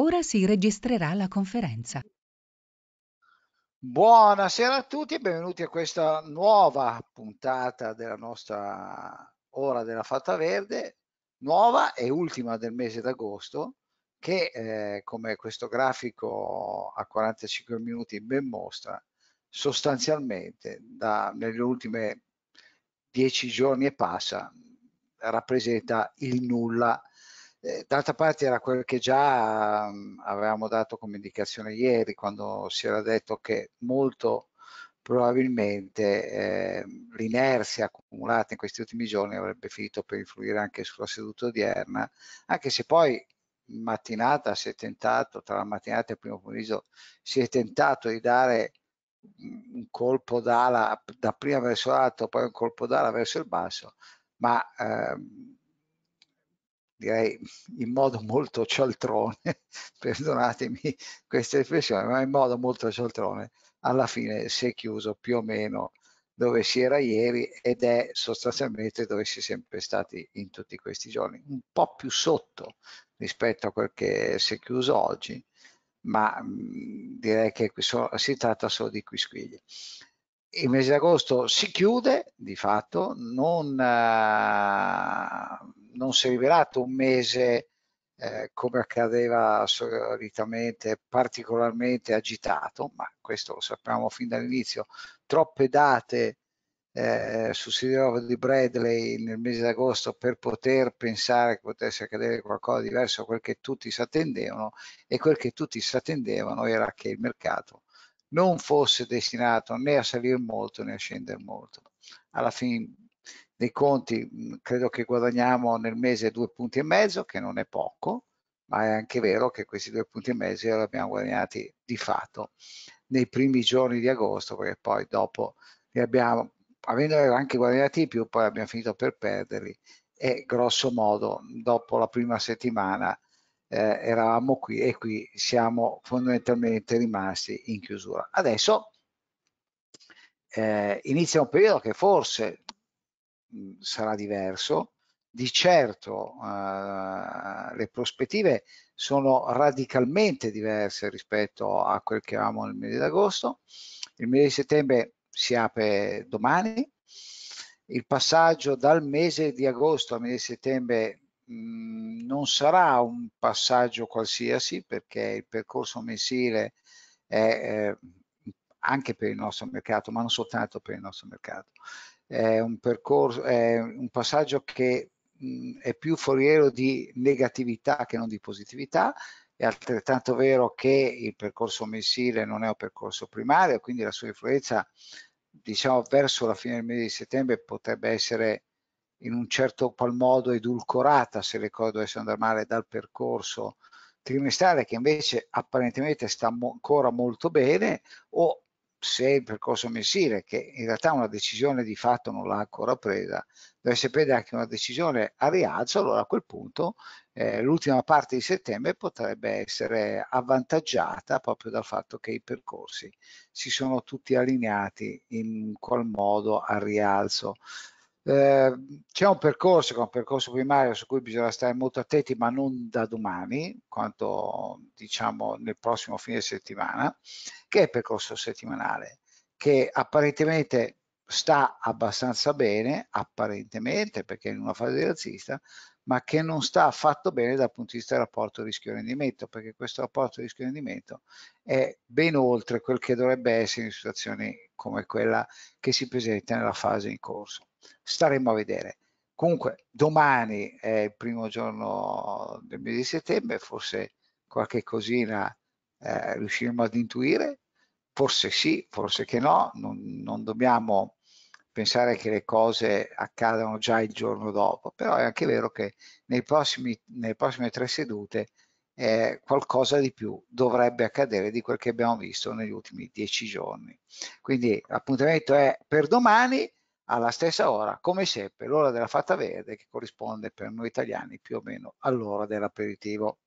Ora si registrerà la conferenza. Buonasera a tutti e benvenuti a questa nuova puntata della nostra Ora della Fatta Verde, nuova e ultima del mese d'agosto, che eh, come questo grafico a 45 minuti ben mostra, sostanzialmente da, nelle ultime 10 giorni e passa rappresenta il nulla eh, d'altra parte era quel che già mm, avevamo dato come indicazione ieri quando si era detto che molto probabilmente eh, l'inerzia accumulata in questi ultimi giorni avrebbe finito per influire anche sulla seduta odierna, anche se poi in mattinata si è tentato, tra la mattinata e il primo pomeriggio, si è tentato di dare mm, un colpo d'ala da prima verso l'alto, poi un colpo d'ala verso il basso, ma ehm, direi in modo molto cialtrone, perdonatemi questa espressione, ma in modo molto cialtrone, alla fine si è chiuso più o meno dove si era ieri ed è sostanzialmente dove si è sempre stati in tutti questi giorni, un po' più sotto rispetto a quel che si è chiuso oggi, ma direi che si tratta solo di quisquigli. Il mese di agosto si chiude di fatto, non, eh, non si è rivelato un mese eh, come accadeva solitamente particolarmente agitato, ma questo lo sappiamo fin dall'inizio, troppe date eh, sul sito di Bradley nel mese d'agosto per poter pensare che potesse accadere qualcosa di diverso da quel che tutti si attendevano e quel che tutti si attendevano era che il mercato non fosse destinato né a salire molto né a scendere molto. Alla fine dei conti mm, credo che guadagniamo nel mese due punti e mezzo, che non è poco, ma è anche vero che questi due punti e mezzo li abbiamo guadagnati di fatto nei primi giorni di agosto, perché poi dopo li abbiamo, avendo anche guadagnati di più, poi abbiamo finito per perderli e grosso modo dopo la prima settimana eh, eravamo qui e qui siamo fondamentalmente rimasti in chiusura. Adesso eh, inizia un periodo che forse Mhmm, sarà diverso, di certo eh, le prospettive sono radicalmente diverse rispetto a quel che avevamo nel mese di agosto, il mese di settembre si apre domani, il passaggio dal mese di agosto al mese di settembre mh, mhmm, non sarà un passaggio qualsiasi perché il percorso mensile è eh, anche per il nostro mercato, ma non soltanto per il nostro mercato. È un, percorso, è un passaggio che mh, è più foriero di negatività che non di positività, è altrettanto vero che il percorso mensile non è un percorso primario, quindi la sua influenza, diciamo, verso la fine del mese di settembre potrebbe essere in un certo qual modo edulcorata, se le cose dovessero andare male, dal percorso trimestrale che invece apparentemente sta mo ancora molto bene o se il percorso mensile, che in realtà una decisione di fatto non l'ha ancora presa, dovesse prendere anche una decisione a rialzo, allora a quel punto eh, l'ultima parte di settembre potrebbe essere avvantaggiata proprio dal fatto che i percorsi si sono tutti allineati in qual modo a rialzo. Eh, c'è un percorso che un percorso primario su cui bisogna stare molto attenti, ma non da domani, quanto diciamo nel prossimo fine settimana, che è il percorso settimanale, che apparentemente sta abbastanza bene, apparentemente perché è in una fase razzista, ma che non sta affatto bene dal punto di vista del rapporto rischio-rendimento, perché questo rapporto rischio-rendimento è ben oltre quel che dovrebbe essere in situazioni come quella che si presenta nella fase in corso staremo a vedere. Comunque domani è il primo giorno del mese di settembre, forse qualche cosina eh, riusciremo ad intuire, forse sì, forse che no, non, non dobbiamo pensare che le cose accadano già il giorno dopo, però è anche vero che prossimi, nelle prossime tre sedute eh, qualcosa di più dovrebbe accadere di quel che abbiamo visto negli ultimi dieci giorni. Quindi l'appuntamento è per domani, alla stessa ora, come sempre, l'ora della fatta verde che corrisponde per noi italiani più o meno all'ora dell'aperitivo.